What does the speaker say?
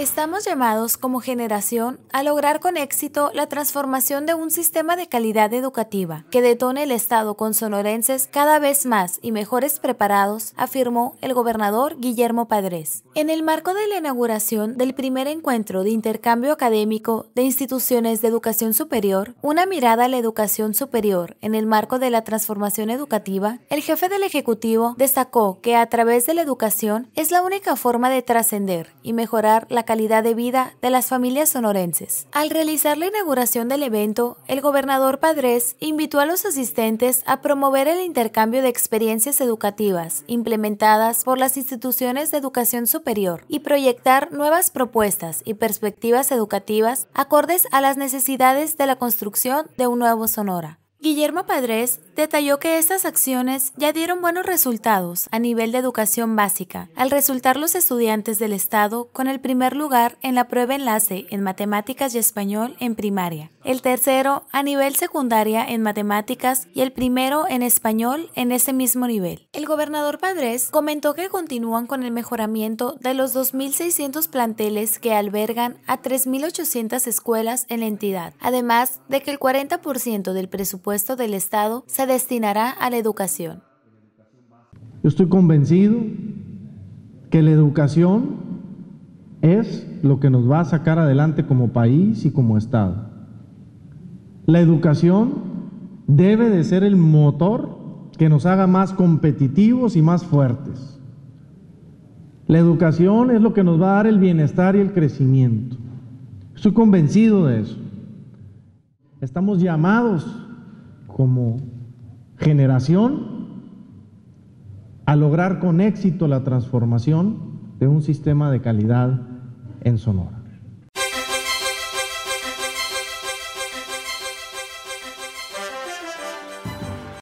Estamos llamados como generación a lograr con éxito la transformación de un sistema de calidad educativa que detone el Estado con sonorenses cada vez más y mejores preparados, afirmó el gobernador Guillermo Padres. En el marco de la inauguración del primer encuentro de intercambio académico de instituciones de educación superior, una mirada a la educación superior en el marco de la transformación educativa, el jefe del Ejecutivo destacó que a través de la educación es la única forma de trascender y mejorar la calidad de vida de las familias sonorenses. Al realizar la inauguración del evento, el gobernador Padres invitó a los asistentes a promover el intercambio de experiencias educativas implementadas por las instituciones de educación superior y proyectar nuevas propuestas y perspectivas educativas acordes a las necesidades de la construcción de un nuevo Sonora. Guillermo Padres detalló que estas acciones ya dieron buenos resultados a nivel de educación básica, al resultar los estudiantes del Estado con el primer lugar en la prueba enlace en matemáticas y español en primaria, el tercero a nivel secundaria en matemáticas y el primero en español en ese mismo nivel. El gobernador Padres comentó que continúan con el mejoramiento de los 2.600 planteles que albergan a 3.800 escuelas en la entidad, además de que el 40% del presupuesto del Estado se destinará a la educación. Yo estoy convencido que la educación es lo que nos va a sacar adelante como país y como Estado. La educación debe de ser el motor que nos haga más competitivos y más fuertes. La educación es lo que nos va a dar el bienestar y el crecimiento. Estoy convencido de eso. Estamos llamados como generación a lograr con éxito la transformación de un sistema de calidad en Sonora.